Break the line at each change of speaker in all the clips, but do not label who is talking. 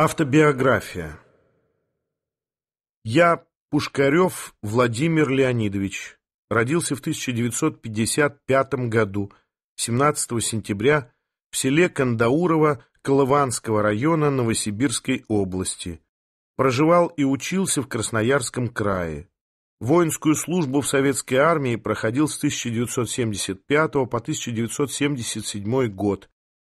Автобиография. Я, Пушкарев Владимир Леонидович, родился в 1955 году, 17 сентября, в селе Кандаурова Колыванского района Новосибирской области. Проживал и учился в Красноярском крае. Воинскую службу в советской армии проходил с 1975 по 1977 год,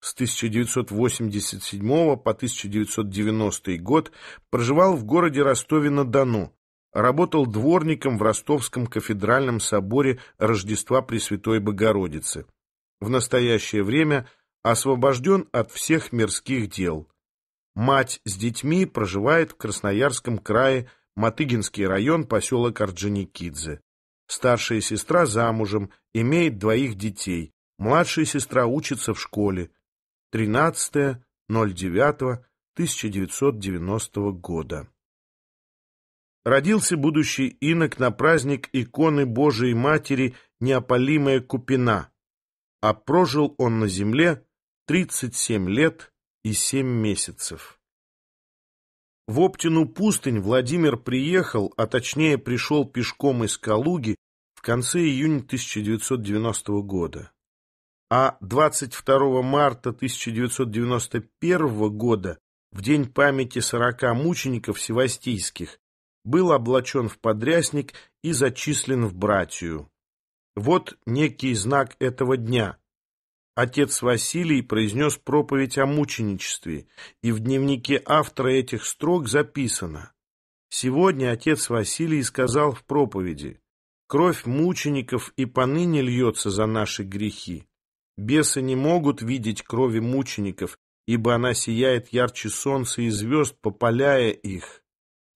с 1987 по 1990 год проживал в городе Ростове-на-Дону, работал дворником в Ростовском кафедральном соборе Рождества Пресвятой Богородицы. В настоящее время освобожден от всех мирских дел. Мать с детьми проживает в Красноярском крае, Матыгинский район, поселок Орджоникидзе. Старшая сестра замужем, имеет двоих детей. Младшая сестра учится в школе. 13.09.1990 года. Родился будущий инок на праздник иконы Божией Матери Неопалимая Купина, а прожил он на земле 37 лет и 7 месяцев. В Оптину пустынь Владимир приехал, а точнее пришел пешком из Калуги в конце июня 1990 года а 22 марта 1991 года, в день памяти 40 мучеников севастийских, был облачен в подрясник и зачислен в братью. Вот некий знак этого дня. Отец Василий произнес проповедь о мученичестве, и в дневнике автора этих строк записано. Сегодня отец Василий сказал в проповеди, «Кровь мучеников и поныне льется за наши грехи». Бесы не могут видеть крови мучеников, ибо она сияет ярче солнца и звезд, попаляя их.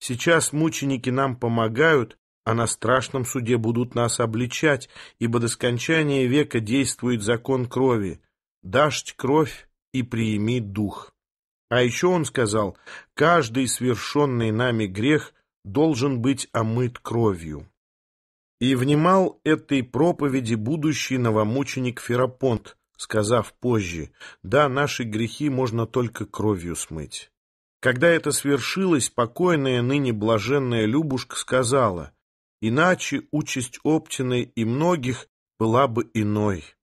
Сейчас мученики нам помогают, а на страшном суде будут нас обличать, ибо до скончания века действует закон крови. Дашь кровь и приими дух. А еще он сказал, каждый свершенный нами грех должен быть омыт кровью. И внимал этой проповеди будущий новомученик Ферапонт, сказав позже, «Да, наши грехи можно только кровью смыть». Когда это свершилось, покойная ныне блаженная Любушка сказала, «Иначе участь Оптиной и многих была бы иной».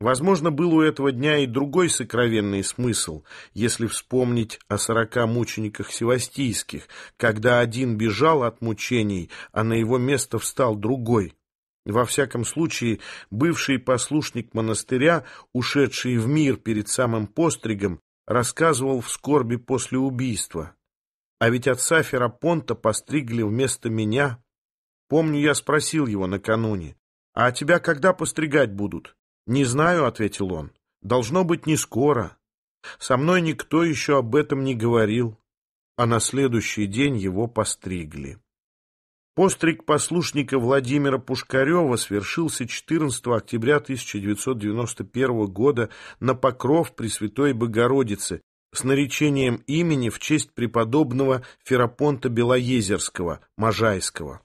Возможно, был у этого дня и другой сокровенный смысл, если вспомнить о сорока мучениках севастийских, когда один бежал от мучений, а на его место встал другой. Во всяком случае, бывший послушник монастыря, ушедший в мир перед самым постригом, рассказывал в скорби после убийства. А ведь отца Ферапонта постригли вместо меня. Помню, я спросил его накануне, а тебя когда постригать будут? «Не знаю», — ответил он. «Должно быть, не скоро. Со мной никто еще об этом не говорил». А на следующий день его постригли. Постриг послушника Владимира Пушкарева свершился 14 октября 1991 года на Покров Пресвятой Богородицы с наречением имени в честь преподобного Ферапонта Белоезерского, Можайского.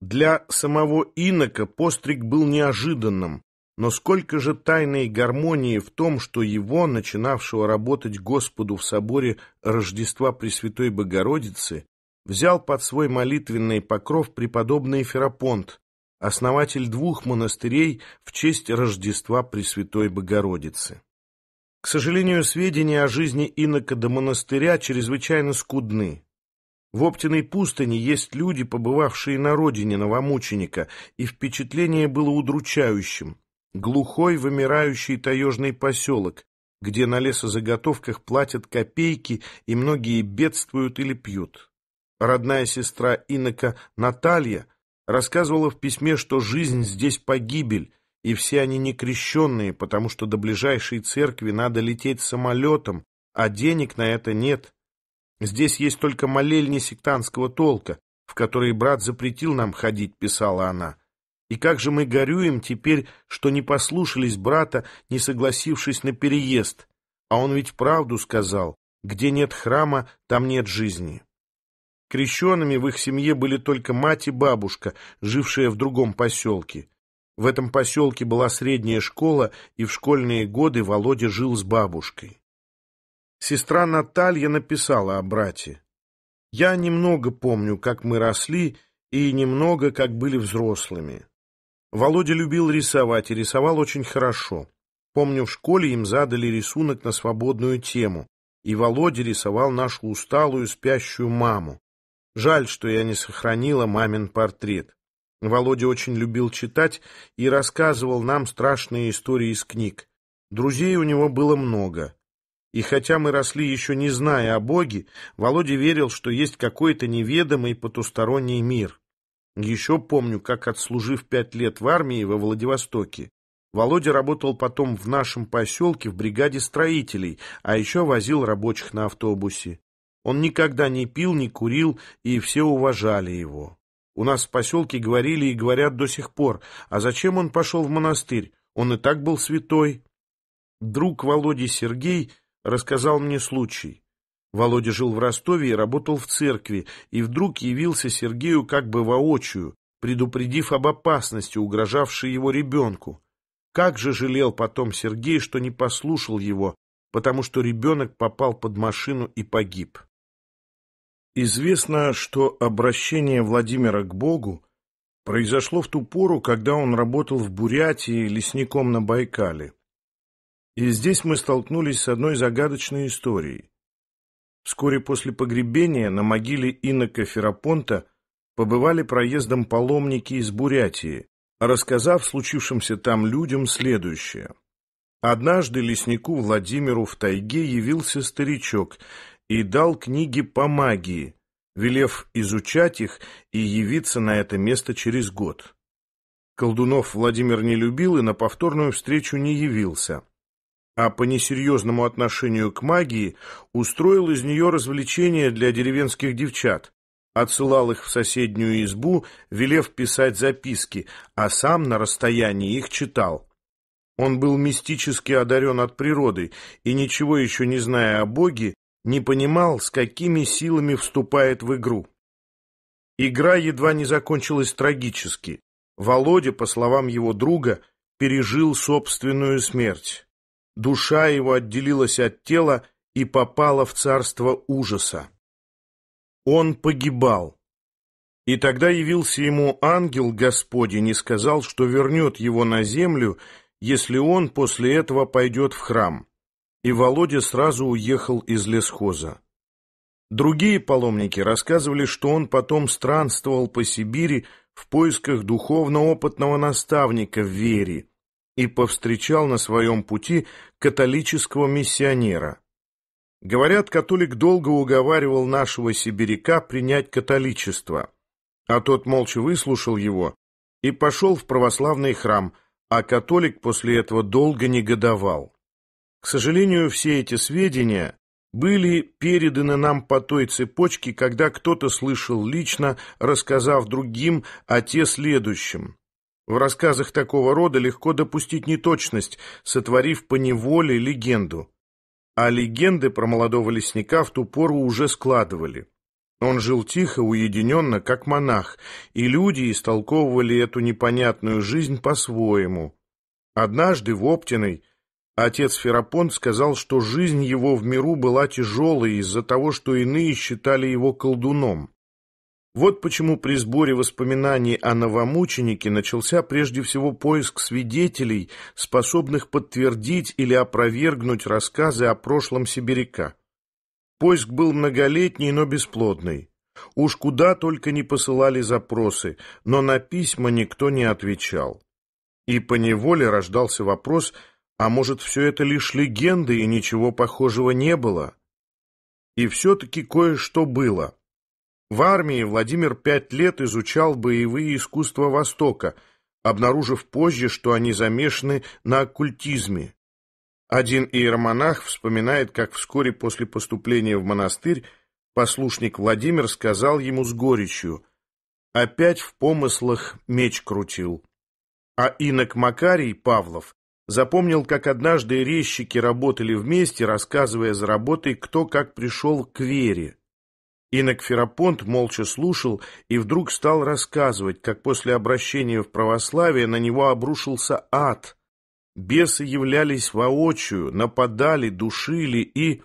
Для самого инока постриг был неожиданным, но сколько же тайной гармонии в том, что его, начинавшего работать Господу в соборе Рождества Пресвятой Богородицы, взял под свой молитвенный покров преподобный Ферапонт, основатель двух монастырей в честь Рождества Пресвятой Богородицы. К сожалению, сведения о жизни инока до монастыря чрезвычайно скудны. В Оптиной пустыне есть люди, побывавшие на родине новомученика, и впечатление было удручающим – глухой вымирающий таежный поселок, где на лесозаготовках платят копейки и многие бедствуют или пьют. Родная сестра инока Наталья рассказывала в письме, что жизнь здесь погибель, и все они некрещенные, потому что до ближайшей церкви надо лететь самолетом, а денег на это нет. Здесь есть только молельни сектантского толка, в которые брат запретил нам ходить, писала она. И как же мы горюем теперь, что не послушались брата, не согласившись на переезд. А он ведь правду сказал, где нет храма, там нет жизни. Крещенными в их семье были только мать и бабушка, жившие в другом поселке. В этом поселке была средняя школа, и в школьные годы Володя жил с бабушкой. Сестра Наталья написала о брате. «Я немного помню, как мы росли, и немного, как были взрослыми. Володя любил рисовать и рисовал очень хорошо. Помню, в школе им задали рисунок на свободную тему, и Володя рисовал нашу усталую спящую маму. Жаль, что я не сохранила мамин портрет. Володя очень любил читать и рассказывал нам страшные истории из книг. Друзей у него было много. И хотя мы росли еще не зная о Боге, Володя верил, что есть какой-то неведомый потусторонний мир. Еще помню, как, отслужив пять лет в армии во Владивостоке, Володя работал потом в нашем поселке в бригаде строителей, а еще возил рабочих на автобусе. Он никогда не пил, не курил, и все уважали его. У нас в поселке говорили и говорят до сих пор, а зачем он пошел в монастырь? Он и так был святой. Друг Володи Сергей рассказал мне случай. Володя жил в Ростове и работал в церкви, и вдруг явился Сергею как бы воочию, предупредив об опасности, угрожавшей его ребенку. Как же жалел потом Сергей, что не послушал его, потому что ребенок попал под машину и погиб. Известно, что обращение Владимира к Богу произошло в ту пору, когда он работал в Бурятии лесником на Байкале. И здесь мы столкнулись с одной загадочной историей. Вскоре после погребения на могиле инока Ферапонта побывали проездом паломники из Бурятии, рассказав случившимся там людям следующее. Однажды леснику Владимиру в тайге явился старичок и дал книги по магии, велев изучать их и явиться на это место через год. Колдунов Владимир не любил и на повторную встречу не явился а по несерьезному отношению к магии устроил из нее развлечения для деревенских девчат, отсылал их в соседнюю избу, велев писать записки, а сам на расстоянии их читал. Он был мистически одарен от природы и, ничего еще не зная о Боге, не понимал, с какими силами вступает в игру. Игра едва не закончилась трагически. Володя, по словам его друга, пережил собственную смерть душа его отделилась от тела и попала в царство ужаса. Он погибал. И тогда явился ему ангел Господень и сказал, что вернет его на землю, если он после этого пойдет в храм. И Володя сразу уехал из лесхоза. Другие паломники рассказывали, что он потом странствовал по Сибири в поисках духовно-опытного наставника в вере, и повстречал на своем пути католического миссионера. Говорят, католик долго уговаривал нашего сибиряка принять католичество, а тот молча выслушал его и пошел в православный храм, а католик после этого долго негодовал. К сожалению, все эти сведения были переданы нам по той цепочке, когда кто-то слышал лично, рассказав другим, а те следующим. В рассказах такого рода легко допустить неточность, сотворив по неволе легенду. А легенды про молодого лесника в ту пору уже складывали. Он жил тихо, уединенно, как монах, и люди истолковывали эту непонятную жизнь по-своему. Однажды в Оптиной отец Ферапонт сказал, что жизнь его в миру была тяжелой из-за того, что иные считали его колдуном. Вот почему при сборе воспоминаний о новомученике начался прежде всего поиск свидетелей, способных подтвердить или опровергнуть рассказы о прошлом сибиряка. Поиск был многолетний, но бесплодный. Уж куда только не посылали запросы, но на письма никто не отвечал. И поневоле рождался вопрос, а может все это лишь легенды и ничего похожего не было? И все-таки кое-что было. В армии Владимир пять лет изучал боевые искусства Востока, обнаружив позже, что они замешаны на оккультизме. Один иеромонах вспоминает, как вскоре после поступления в монастырь послушник Владимир сказал ему с горечью «Опять в помыслах меч крутил». А инок Макарий Павлов запомнил, как однажды резчики работали вместе, рассказывая за работой, кто как пришел к вере. Инок Ферапонт молча слушал и вдруг стал рассказывать, как после обращения в православие на него обрушился ад. Бесы являлись воочию, нападали, душили и...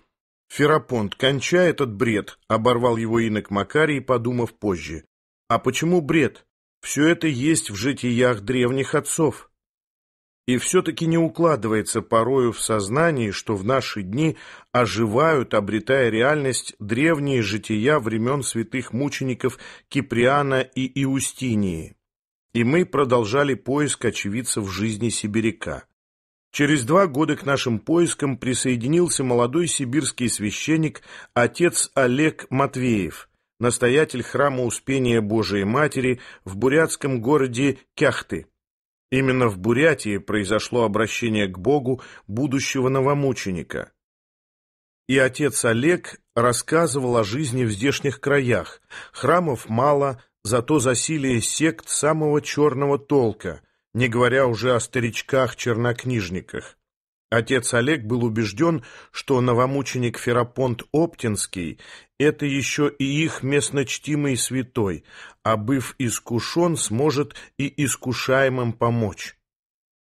Ферапонт, кончай этот бред, оборвал его инок Макарий, подумав позже. А почему бред? Все это есть в житиях древних отцов. И все-таки не укладывается порою в сознании, что в наши дни оживают, обретая реальность, древние жития времен святых мучеников Киприана и Иустинии. И мы продолжали поиск очевидцев жизни сибиряка. Через два года к нашим поискам присоединился молодой сибирский священник, отец Олег Матвеев, настоятель храма Успения Божией Матери в бурятском городе Кяхты. Именно в Бурятии произошло обращение к Богу будущего новомученика. И отец Олег рассказывал о жизни в здешних краях. Храмов мало, зато засилие сект самого черного толка, не говоря уже о старичках-чернокнижниках. Отец Олег был убежден, что новомученик Ферапонт Оптинский – это еще и их местночтимый святой, а быв искушен, сможет и искушаемым помочь.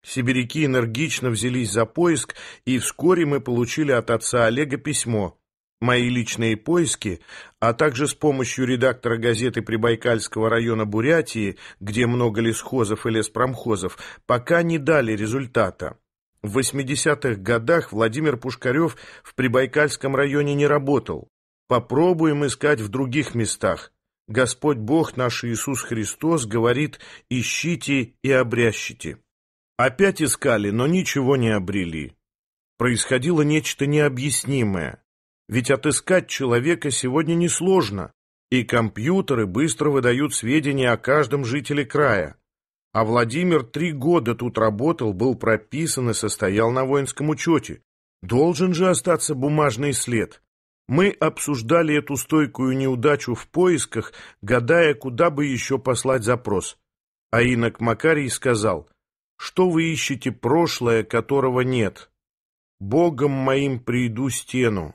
Сибиряки энергично взялись за поиск, и вскоре мы получили от отца Олега письмо. Мои личные поиски, а также с помощью редактора газеты Прибайкальского района Бурятии, где много лесхозов и леспромхозов, пока не дали результата. В 80-х годах Владимир Пушкарев в Прибайкальском районе не работал. Попробуем искать в других местах. Господь Бог наш Иисус Христос говорит «Ищите и обрящите». Опять искали, но ничего не обрели. Происходило нечто необъяснимое. Ведь отыскать человека сегодня несложно, и компьютеры быстро выдают сведения о каждом жителе края. А Владимир три года тут работал, был прописан и состоял на воинском учете. Должен же остаться бумажный след. Мы обсуждали эту стойкую неудачу в поисках, гадая, куда бы еще послать запрос. А инок Макарий сказал, что вы ищете прошлое, которого нет. Богом моим приду стену.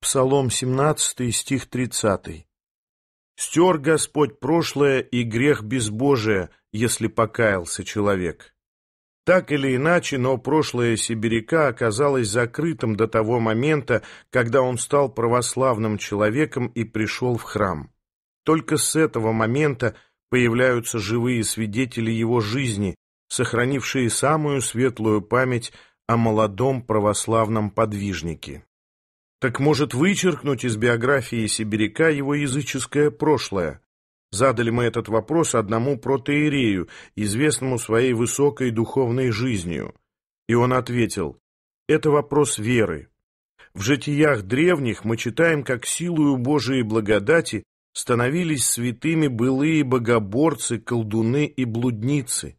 Псалом 17, стих 30. Стер Господь прошлое и грех безбожие, если покаялся человек. Так или иначе, но прошлое сибиряка оказалось закрытым до того момента, когда он стал православным человеком и пришел в храм. Только с этого момента появляются живые свидетели его жизни, сохранившие самую светлую память о молодом православном подвижнике. Так может вычеркнуть из биографии сибиряка его языческое прошлое? Задали мы этот вопрос одному протеерею, известному своей высокой духовной жизнью. И он ответил, это вопрос веры. В житиях древних мы читаем, как силою Божией благодати становились святыми былые богоборцы, колдуны и блудницы.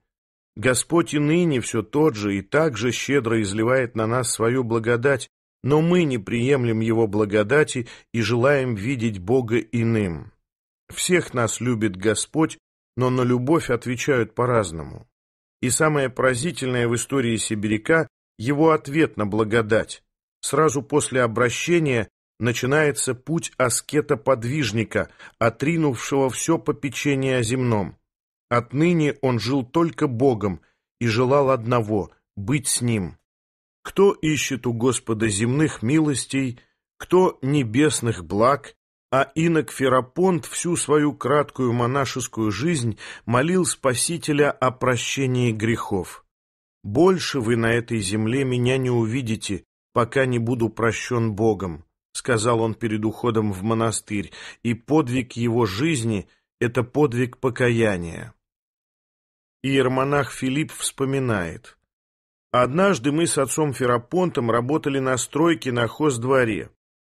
Господь и ныне все тот же и так же щедро изливает на нас свою благодать, но мы не приемлем его благодати и желаем видеть Бога иным. Всех нас любит Господь, но на любовь отвечают по-разному. И самое поразительное в истории Сибиряка – его ответ на благодать. Сразу после обращения начинается путь аскета-подвижника, отринувшего все попечение о земном. Отныне он жил только Богом и желал одного – быть с Ним. Кто ищет у Господа земных милостей, кто небесных благ, а инок Ферапонт всю свою краткую монашескую жизнь молил Спасителя о прощении грехов. «Больше вы на этой земле меня не увидите, пока не буду прощен Богом», сказал он перед уходом в монастырь, и подвиг его жизни – это подвиг покаяния. Иермонах Филипп вспоминает. «Однажды мы с отцом Ферапонтом работали на стройке на хоздворе.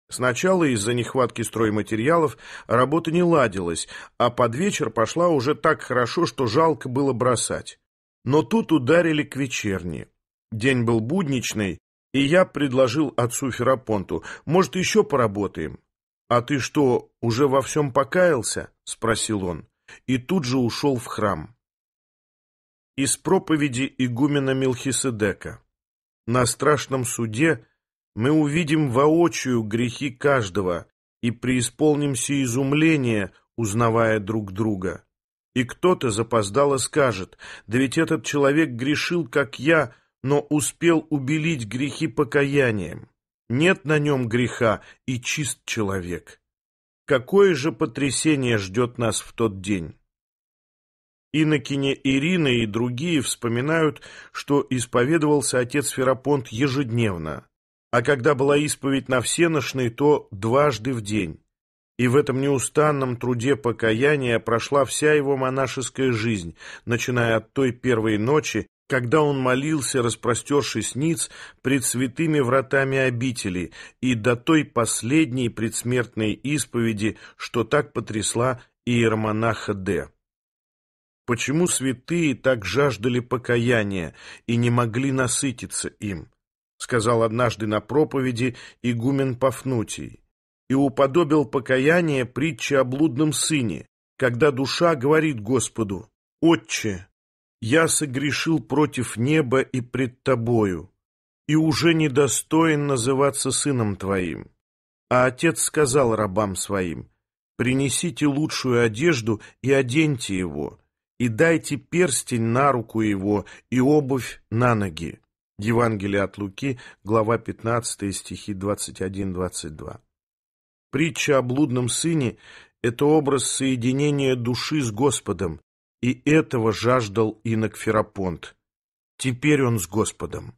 Сначала из-за нехватки стройматериалов работа не ладилась, а под вечер пошла уже так хорошо, что жалко было бросать. Но тут ударили к вечерне. День был будничный, и я предложил отцу Ферапонту, может, еще поработаем? «А ты что, уже во всем покаялся?» — спросил он, и тут же ушел в храм. Из проповеди игумена Милхиседека. На страшном суде мы увидим воочию грехи каждого и преисполнимся изумления, узнавая друг друга. И кто-то запоздало скажет, да ведь этот человек грешил, как я, но успел убелить грехи покаянием. Нет на нем греха, и чист человек. Какое же потрясение ждет нас в тот день? Инокиня Ирина и другие вспоминают, что исповедовался отец Ферапонт ежедневно а когда была исповедь на всеношной, то дважды в день. И в этом неустанном труде покаяния прошла вся его монашеская жизнь, начиная от той первой ночи, когда он молился, распростершись ниц, пред святыми вратами обители, и до той последней предсмертной исповеди, что так потрясла иеромонаха Д. Почему святые так жаждали покаяния и не могли насытиться им? сказал однажды на проповеди игумен Пафнутий, и уподобил покаяние притче о блудном сыне, когда душа говорит Господу, «Отче, я согрешил против неба и пред Тобою, и уже недостоин называться сыном Твоим». А отец сказал рабам своим, «Принесите лучшую одежду и оденьте его, и дайте перстень на руку его и обувь на ноги, Евангелие от Луки, глава 15, стихи 21-22. Притча о блудном сыне – это образ соединения души с Господом, и этого жаждал инок Ферапонт. Теперь он с Господом.